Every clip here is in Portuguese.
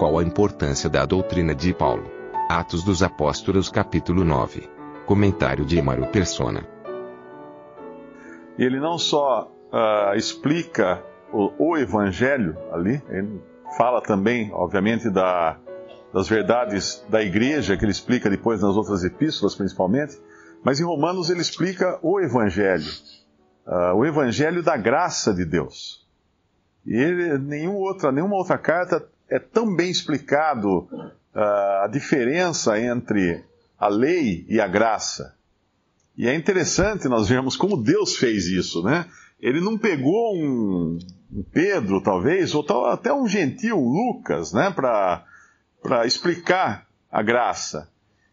qual a importância da doutrina de Paulo. Atos dos Apóstolos, capítulo 9. Comentário de Imaru Persona. Ele não só uh, explica o, o, Evangelho ali, ele fala também, obviamente, da, das verdades da igreja, que ele explica depois nas outras epístolas, principalmente, mas em Romanos ele explica o Evangelho, uh, o Evangelho da graça de Deus. E ele, nenhum outra, nenhuma outra carta é tão bem explicado uh, a diferença entre a lei e a graça. E é interessante nós vermos como Deus fez isso, né? Ele não pegou um, um Pedro, talvez, ou tal, até um gentil, Lucas, né, para explicar a graça.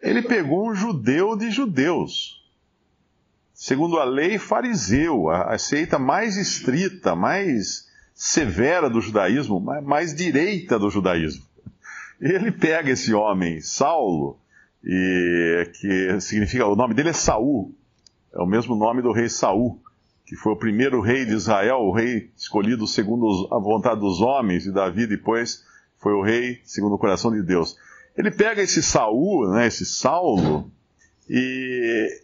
Ele pegou um judeu de judeus. Segundo a lei, fariseu, a, a seita mais estrita, mais severa do judaísmo, mas mais direita do judaísmo. Ele pega esse homem, Saulo, e que significa o nome dele é Saul, é o mesmo nome do rei Saul, que foi o primeiro rei de Israel, o rei escolhido segundo a vontade dos homens e Davi depois foi o rei segundo o coração de Deus. Ele pega esse Saul, né, esse Saulo, e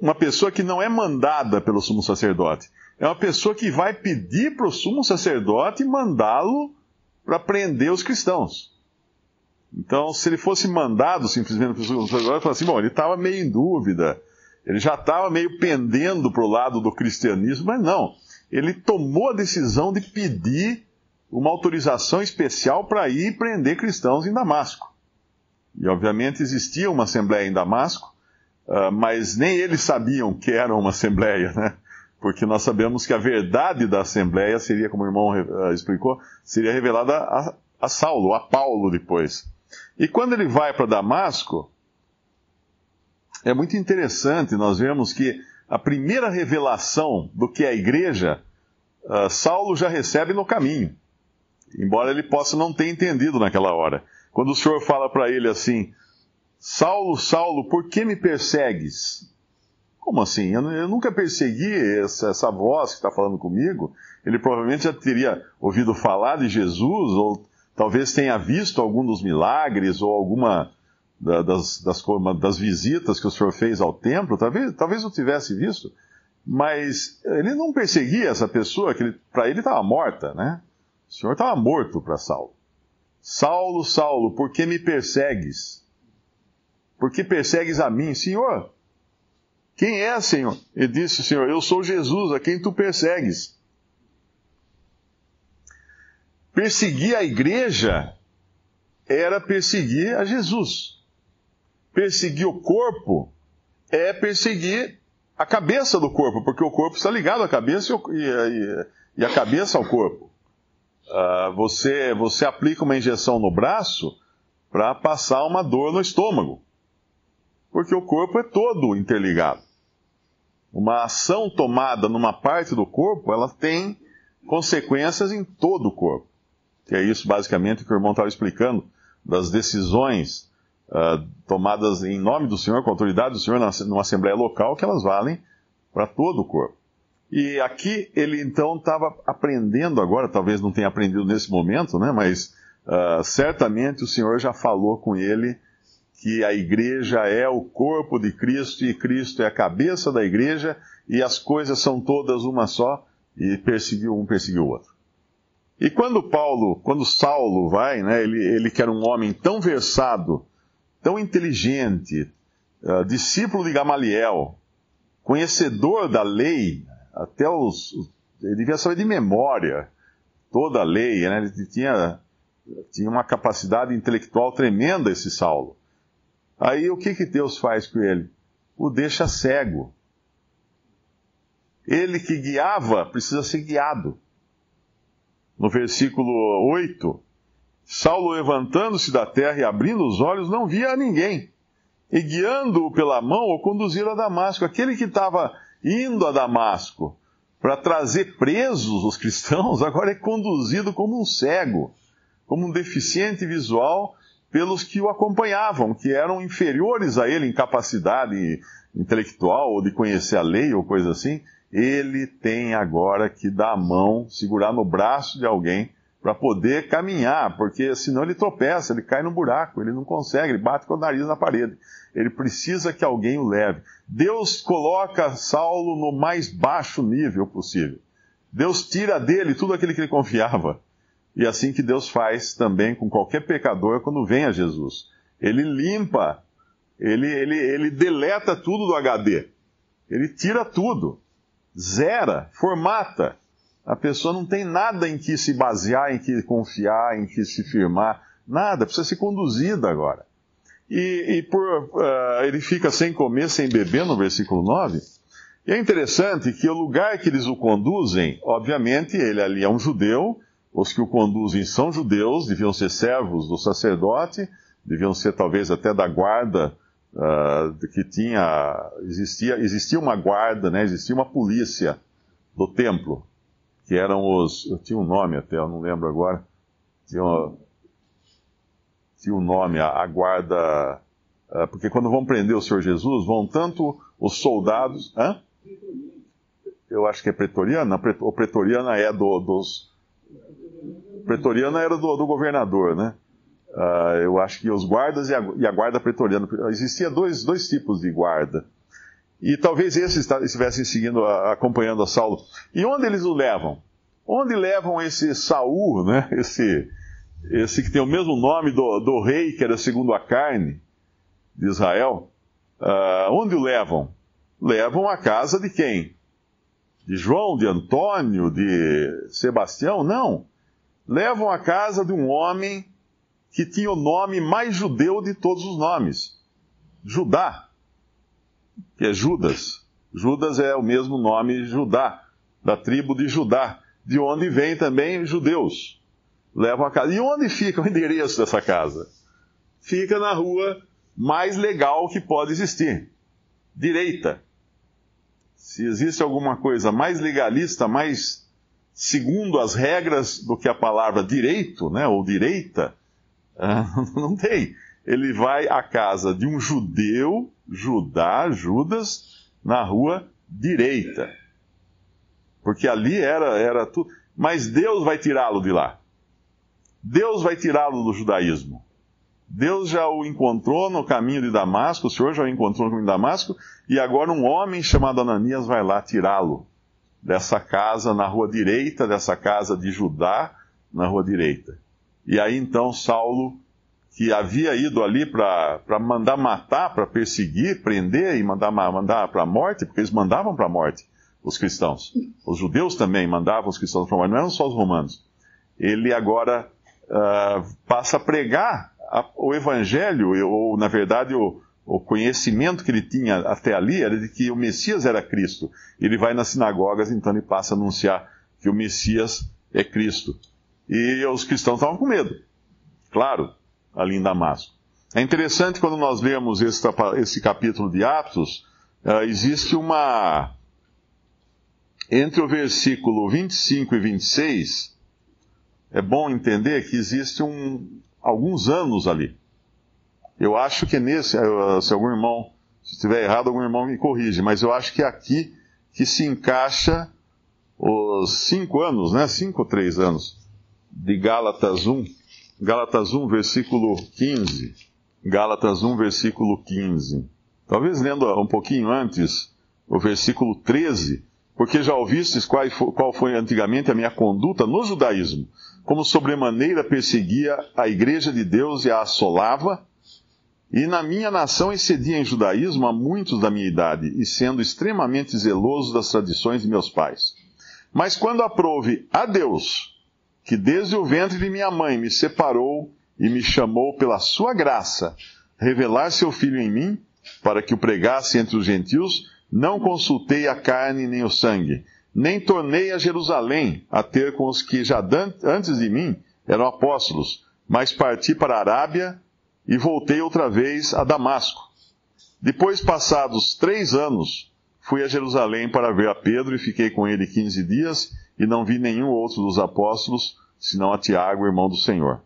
uma pessoa que não é mandada pelo sumo sacerdote é uma pessoa que vai pedir para o sumo sacerdote mandá-lo para prender os cristãos. Então, se ele fosse mandado simplesmente para o sumo sacerdote, ele assim, bom, ele estava meio em dúvida, ele já estava meio pendendo para o lado do cristianismo, mas não. Ele tomou a decisão de pedir uma autorização especial para ir prender cristãos em Damasco. E, obviamente, existia uma assembleia em Damasco, ah, mas nem eles sabiam que era uma assembleia, né? porque nós sabemos que a verdade da Assembleia seria, como o irmão eh, explicou, seria revelada a, a Saulo, a Paulo depois. E quando ele vai para Damasco, é muito interessante, nós vemos que a primeira revelação do que é a igreja, eh, Saulo já recebe no caminho, embora ele possa não ter entendido naquela hora. Quando o Senhor fala para ele assim, Saulo, Saulo, por que me persegues? Como assim? Eu, eu nunca persegui essa, essa voz que está falando comigo. Ele provavelmente já teria ouvido falar de Jesus, ou talvez tenha visto algum dos milagres, ou alguma da, das, das, das, visitas que o senhor fez ao templo, talvez, talvez eu tivesse visto, mas ele não perseguia essa pessoa, que para ele estava morta, né? O senhor estava morto para Saulo. Saulo, Saulo, por que me persegues? Por que persegues a mim? Senhor, quem é, Senhor? Ele disse, Senhor, eu sou Jesus, a quem tu persegues. Perseguir a igreja era perseguir a Jesus. Perseguir o corpo é perseguir a cabeça do corpo, porque o corpo está ligado à cabeça e, a cabeça ao corpo. Ah, você, você aplica uma injeção no braço para passar uma dor no estômago, porque o corpo é todo interligado uma ação tomada numa parte do corpo, ela tem consequências em todo o corpo. Que é isso basicamente que o irmão estava explicando, das decisões uh, tomadas em nome do Senhor, com a autoridade do Senhor, numa assembleia local, que elas valem para todo o corpo. E aqui ele então estava aprendendo agora, talvez não tenha aprendido nesse momento, né, mas uh, certamente o Senhor já falou com ele que a igreja é o corpo de Cristo e Cristo é a cabeça da igreja e as coisas são todas uma só e perseguiu um, perseguiu o outro. E quando Paulo, quando Saulo vai, né, ele, ele que era um homem tão versado, tão inteligente, uh, discípulo de Gamaliel, conhecedor da lei, até os, ele devia saber de memória toda a lei, né, ele tinha, tinha uma capacidade intelectual tremenda esse Saulo. Aí o que, que Deus faz com ele? O deixa cego. Ele que guiava precisa ser guiado. No versículo 8, Saulo levantando-se da terra e abrindo os olhos, não via a ninguém. E guiando-o pela mão, o conduziram a Damasco. Aquele que estava indo a Damasco para trazer presos os cristãos, agora é conduzido como um cego, como um deficiente visual pelos que o acompanhavam, que eram inferiores a ele em capacidade intelectual ou de conhecer a lei ou coisa assim. Ele tem agora que dar a mão, segurar no braço de alguém para poder caminhar, porque senão ele tropeça, ele cai no buraco, ele não consegue, ele bate com o nariz na parede. Ele precisa que alguém o leve. Deus coloca Saulo no mais baixo nível possível. Deus tira dele tudo aquilo que ele confiava. E assim que Deus faz também com qualquer pecador é quando vem a Jesus. Ele limpa, ele, ele, ele deleta tudo do HD, ele tira tudo, zera, formata. A pessoa não tem nada em que se basear, em que confiar, em que se firmar, nada, precisa ser conduzida agora. E, e por, uh, ele fica sem comer, sem beber, no versículo 9. E é interessante que o lugar que eles o conduzem, obviamente, ele ali é um judeu, os que o conduzem são judeus, deviam ser servos do sacerdote, deviam ser talvez até da guarda uh, que tinha existia existia uma guarda, né? Existia uma polícia do templo que eram os eu tinha um nome até, eu não lembro agora, tinha uma, tinha um nome a, a guarda uh, porque quando vão prender o Senhor Jesus vão tanto os soldados, hã? Eu acho que é pretoriana, o pretoriana é do, dos pretoriana era do, do governador, né? Uh, eu acho que os guardas e a, e a, guarda pretoriana. Existia dois, dois tipos de guarda. E talvez esses estivessem seguindo, acompanhando a Saulo. E onde eles o levam? Onde levam esse Saul, né? Esse, esse que tem o mesmo nome do, do rei, que era segundo a carne de Israel. Uh, onde o levam? Levam à casa de quem? De João, de Antônio, de Sebastião? Não levam à casa de um homem que tinha o nome mais judeu de todos os nomes: Judá, que é Judas. Judas é o mesmo nome Judá, da tribo de Judá, de onde vêm também judeus. Levam a casa. E onde fica o endereço dessa casa? Fica na rua mais legal que pode existir direita. Se existe alguma coisa mais legalista, mais segundo as regras do que a palavra direito, né, ou direita, uh, não tem. Ele vai à casa de um judeu, Judá, Judas, na rua direita. Porque ali era, era tudo. Mas Deus vai tirá-lo de lá. Deus vai tirá-lo do judaísmo. Deus já o encontrou no caminho de Damasco, o Senhor já o encontrou no caminho de Damasco, e agora um homem chamado Ananias vai lá tirá-lo dessa casa, na rua direita dessa casa de Judá, na rua direita. E aí então Saulo, que havia ido ali para mandar matar, para perseguir, prender e mandar, mandar para a morte, porque eles mandavam para a morte os cristãos. Os judeus também mandavam os cristãos para a morte, não eram só os romanos. Ele agora uh, passa a pregar a, o evangelho, ou na verdade o, o conhecimento que ele tinha até ali era de que o Messias era Cristo. Ele vai nas sinagogas, então, e passa a anunciar que o Messias é Cristo. E os cristãos estavam com medo, claro, ali em Damasco. É interessante quando nós lemos esse, esse capítulo de Atos, eh, existe uma. Entre o versículo 25 e 26, é bom entender que existe um, alguns anos ali. Eu acho que nesse, ah, se algum irmão, se estiver errado, algum irmão me corrige, mas eu acho que é aqui que se encaixa os cinco anos, né? Cinco ou três anos de Gálatas 1. Gálatas 1, versículo 15. Gálatas 1, versículo 15. Talvez lendo um pouquinho antes, o versículo 13, porque já ouvistes qual foi antigamente a minha conduta no judaísmo, como sobremaneira perseguia a igreja de Deus e a assolava, e na minha nação excedia em judaísmo a muitos da minha idade, e sendo extremamente zeloso das tradições de meus pais. Mas quando aprouve a Deus, que desde o ventre de minha mãe me separou e me chamou pela sua graça, revelar seu filho em mim, para que o pregasse entre os gentios, não consultei a carne nem o sangue, nem tornei a Jerusalém a ter com os que já antes de mim eram apóstolos, mas parti para a Arábia, e voltei outra vez a Damasco. Depois, passados três anos, fui a Jerusalém para ver a Pedro e fiquei com ele quinze dias e não vi nenhum outro dos apóstolos, senão a Tiago, irmão do Senhor.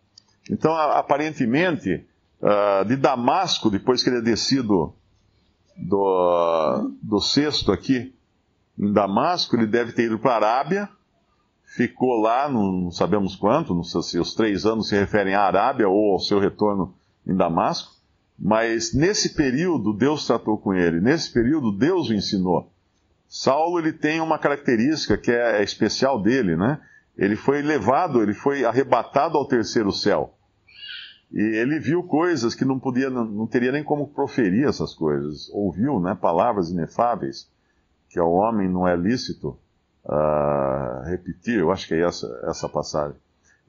Então, aparentemente, ah, de Damasco, depois que ele é descido do, do sexto aqui, em Damasco, ele deve ter ido para a Arábia, ficou lá, não sabemos quanto, não sei se os três anos se referem à Arábia ou ao seu retorno em Damasco, mas nesse período Deus tratou com ele, nesse período Deus o ensinou. Saulo ele tem uma característica que é, é especial dele, né? Ele foi levado, ele foi arrebatado ao terceiro céu. E ele viu coisas que não podia, não teria nem como proferir essas coisas. Ouviu, né, palavras inefáveis que ao homem não é lícito uh, repetir. Eu acho que é essa essa passagem.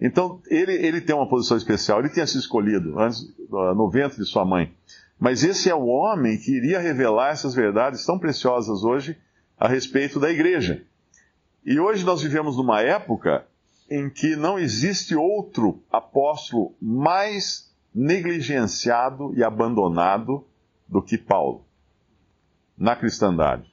Então, ele, ele tem uma posição especial, ele tinha se escolhido antes, no ventre de sua mãe. Mas esse é o homem que iria revelar essas verdades tão preciosas hoje a respeito da igreja. E hoje nós vivemos numa época em que não existe outro apóstolo mais negligenciado e abandonado do que Paulo na cristandade.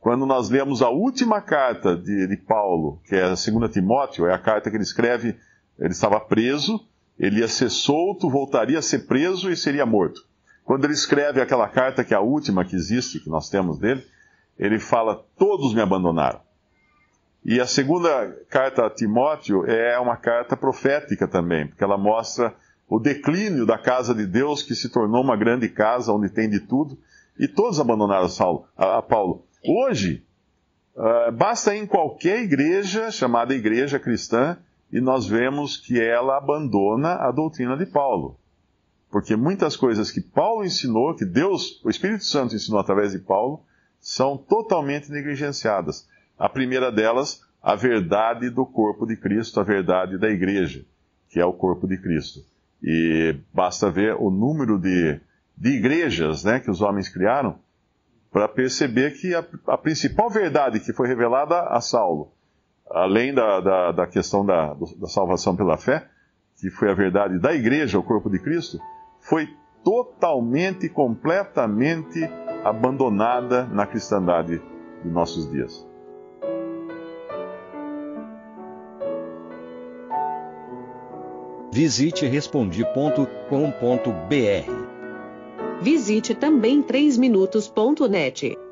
Quando nós lemos a última carta de, de Paulo, que é a segunda Timóteo, é a carta que ele escreve ele estava preso, ele ia ser solto, voltaria a ser preso e seria morto. Quando ele escreve aquela carta, que é a última que existe, que nós temos dele, ele fala: Todos me abandonaram. E a segunda carta a Timóteo é uma carta profética também, porque ela mostra o declínio da casa de Deus, que se tornou uma grande casa onde tem de tudo, e todos abandonaram Saulo, a, Paulo. Hoje, ah, basta em qualquer igreja, chamada igreja cristã, e nós vemos que ela abandona a doutrina de Paulo. Porque muitas coisas que Paulo ensinou, que Deus, o Espírito Santo ensinou através de Paulo, são totalmente negligenciadas. A primeira delas, a verdade do corpo de Cristo, a verdade da igreja, que é o corpo de Cristo. E basta ver o número de, de igrejas né, que os homens criaram para perceber que a, a principal verdade que foi revelada a Saulo além da, da, da questão da, da salvação pela fé, que foi a verdade da igreja, o corpo de Cristo, foi totalmente, completamente abandonada na cristandade de nossos dias. Visite respondi.com.br. Visite também 3minutos.net.